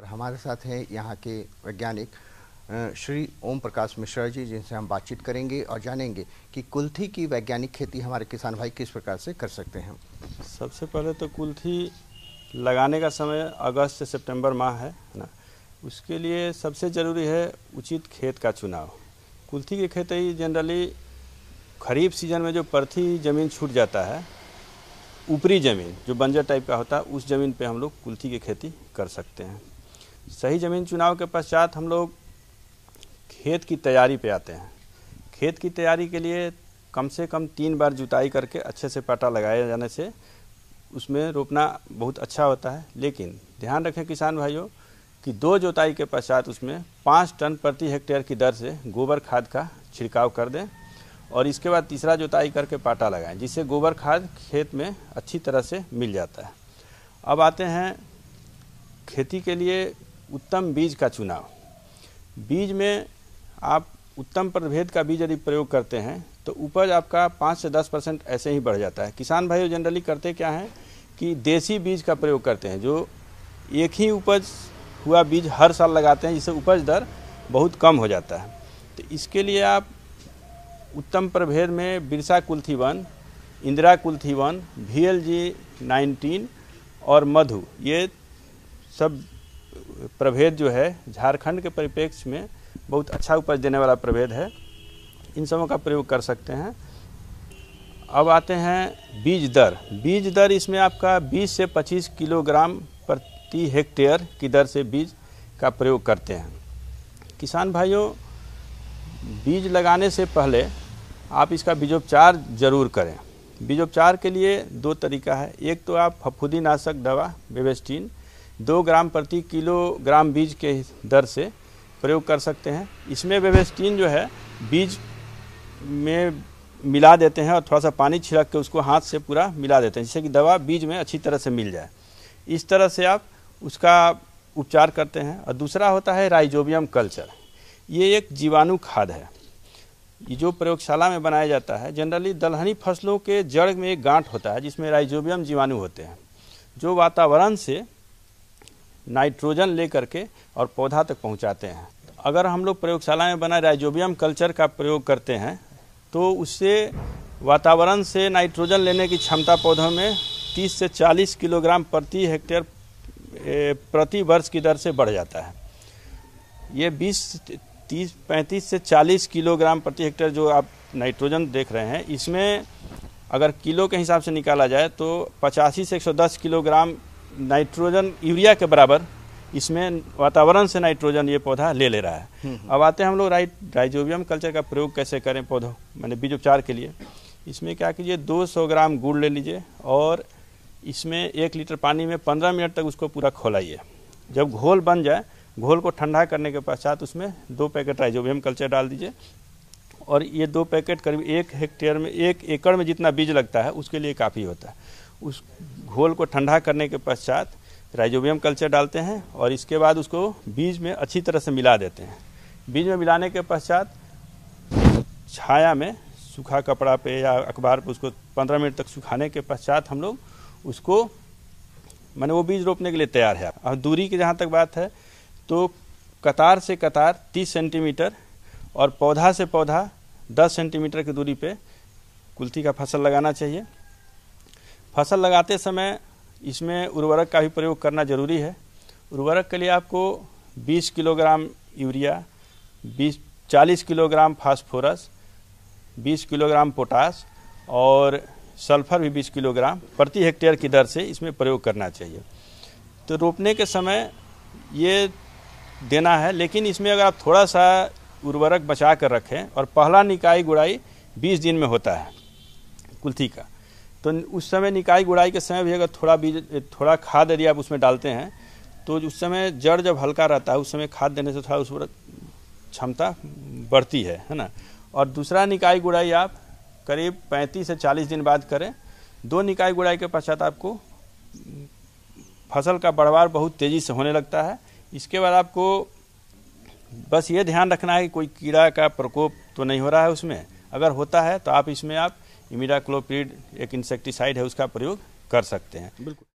और हमारे साथ हैं यहाँ के वैज्ञानिक श्री ओम प्रकाश मिश्रा जी जिनसे हम बातचीत करेंगे और जानेंगे कि कुल्थी की वैज्ञानिक खेती हमारे किसान भाई किस प्रकार से कर सकते हैं सबसे पहले तो कुल्थी लगाने का समय अगस्त से सितंबर माह है ना उसके लिए सबसे ज़रूरी है उचित खेत का चुनाव कुल्थी की खेती जनरली खरीफ सीजन में जो परथी ज़मीन छूट जाता है ऊपरी ज़मीन जो बंजर टाइप का होता है उस ज़मीन पे हम लोग कुल्थी की खेती कर सकते हैं सही ज़मीन चुनाव के पश्चात हम लोग खेत की तैयारी पे आते हैं खेत की तैयारी के लिए कम से कम तीन बार जुताई करके अच्छे से पटा लगाए जाने से उसमें रोपना बहुत अच्छा होता है लेकिन ध्यान रखें किसान भाइयों कि दो जुताई के पश्चात उसमें पाँच टन प्रति हेक्टेयर की दर से गोबर खाद का छिड़काव कर दें और इसके बाद तीसरा जुताई करके पाटा लगाएं जिससे गोबर खाद खेत में अच्छी तरह से मिल जाता है अब आते हैं खेती के लिए उत्तम बीज का चुनाव बीज में आप उत्तम प्रभेद का बीज यदि प्रयोग करते हैं तो उपज आपका पाँच से दस परसेंट ऐसे ही बढ़ जाता है किसान भाइयों जनरली करते क्या हैं कि देसी बीज का प्रयोग करते हैं जो एक ही उपज हुआ बीज हर साल लगाते हैं जिससे उपज दर बहुत कम हो जाता है तो इसके लिए आप उत्तम प्रभेद में बिरसा कुल्थी वन इंदिरा कुल्थी वन वी एल जी और मधु ये सब प्रभेद जो है झारखंड के परिप्रेक्ष्य में बहुत अच्छा उपज देने वाला प्रभेद है इन सबों का प्रयोग कर सकते हैं अब आते हैं बीज दर बीज दर इसमें आपका 20 से 25 किलोग्राम प्रति हेक्टेयर की दर से बीज का प्रयोग करते हैं किसान भाइयों बीज लगाने से पहले आप इसका बीजोपचार जरूर करें बीजोपचार के लिए दो तरीका है एक तो आप फफूदीनाशक दवा बेबेस्टीन दो ग्राम प्रति किलोग्राम बीज के दर से प्रयोग कर सकते हैं इसमें वेवेस्टीन जो है बीज में मिला देते हैं और थोड़ा सा पानी छिड़क के उसको हाथ से पूरा मिला देते हैं जिससे कि दवा बीज में अच्छी तरह से मिल जाए इस तरह से आप उसका उपचार करते हैं और दूसरा होता है राइजोबियम कल्चर ये एक जीवाणु खाद है ये जो प्रयोगशाला में बनाया जाता है जनरली दलहनी फसलों के जड़ में एक गांठ होता है जिसमें राइजोबियम जीवाणु होते हैं जो वातावरण से नाइट्रोजन ले करके और पौधा तक पहुंचाते हैं अगर हम लोग प्रयोगशाला में बना राइजोबियम कल्चर का प्रयोग करते हैं तो उससे वातावरण से नाइट्रोजन लेने की क्षमता पौधों में 30 से 40 किलोग्राम प्रति हेक्टेयर प्रति वर्ष की दर से बढ़ जाता है ये 20 30 35 से 40 किलोग्राम प्रति हेक्टेयर जो आप नाइट्रोजन देख रहे हैं इसमें अगर किलो के हिसाब से निकाला जाए तो पचासी से 110 किलोग्राम नाइट्रोजन यूरिया के बराबर इसमें वातावरण से नाइट्रोजन ये पौधा ले ले रहा है हम्म, हम्म। अब आते हैं हम लोग राइट राइजोबियम कल्चर का प्रयोग कैसे करें पौधों मैंने बीज उपचार के लिए इसमें क्या कीजिए 200 ग्राम गुड़ ले लीजिए और इसमें एक लीटर पानी में 15 मिनट तक उसको पूरा खोलाइए जब घोल बन जाए घोल को ठंडा करने के पश्चात उसमें दो पैकेट राइजोबियम कल्चर डाल दीजिए और ये दो पैकेट करीब एक हेक्टेयर में एक एकड़ में जितना बीज लगता है उसके लिए काफ़ी होता है उस घोल को ठंडा करने के पश्चात राइजोबियम कल्चर डालते हैं और इसके बाद उसको बीज में अच्छी तरह से मिला देते हैं बीज में मिलाने के पश्चात छाया में सूखा कपड़ा पे या अखबार पे उसको 15 मिनट तक सुखाने के पश्चात हम लोग उसको मैंने वो बीज रोपने के लिए तैयार है और दूरी की जहाँ तक बात है तो कतार से कतार 30 सेंटीमीटर और पौधा से पौधा 10 सेंटीमीटर की दूरी पे कुल्थी का फसल लगाना चाहिए फसल लगाते समय इसमें उर्वरक का भी प्रयोग करना ज़रूरी है उर्वरक के लिए आपको 20 kilogram urea 20 40 kilogram phosphorus 20 kilogram potash और सल्फर भी 20 किलोग्राम प्रति हेक्टेयर की दर से इसमें प्रयोग करना चाहिए तो रोपने के समय ये देना है लेकिन इसमें अगर आप थोड़ा सा उर्वरक बचा कर रखें और पहला निकाई गुड़ाई 20 दिन में होता है कुल्थी का तो उस समय निकाई गुड़ाई के समय भी अगर थोड़ा बीज थोड़ा खाद यदि आप उसमें डालते हैं तो उस समय जड़ जब हल्का रहता है उस समय खाद देने से थोड़ा उस पर क्षमता बढ़ती है है ना और दूसरा निकाई गुड़ाई आप करीब 35 से 40 दिन बाद करें दो निकाई गुड़ाई के पश्चात आपको फसल का बढ़वार बहुत तेज़ी से होने लगता है इसके बाद आपको बस ये ध्यान रखना है कि कोई कीड़ा का प्रकोप तो नहीं हो रहा है उसमें अगर होता है तो आप इसमें आप इमिडाक्लोपीड एक इंसेक्टिसाइड है उसका प्रयोग कर सकते हैं बिल्कुल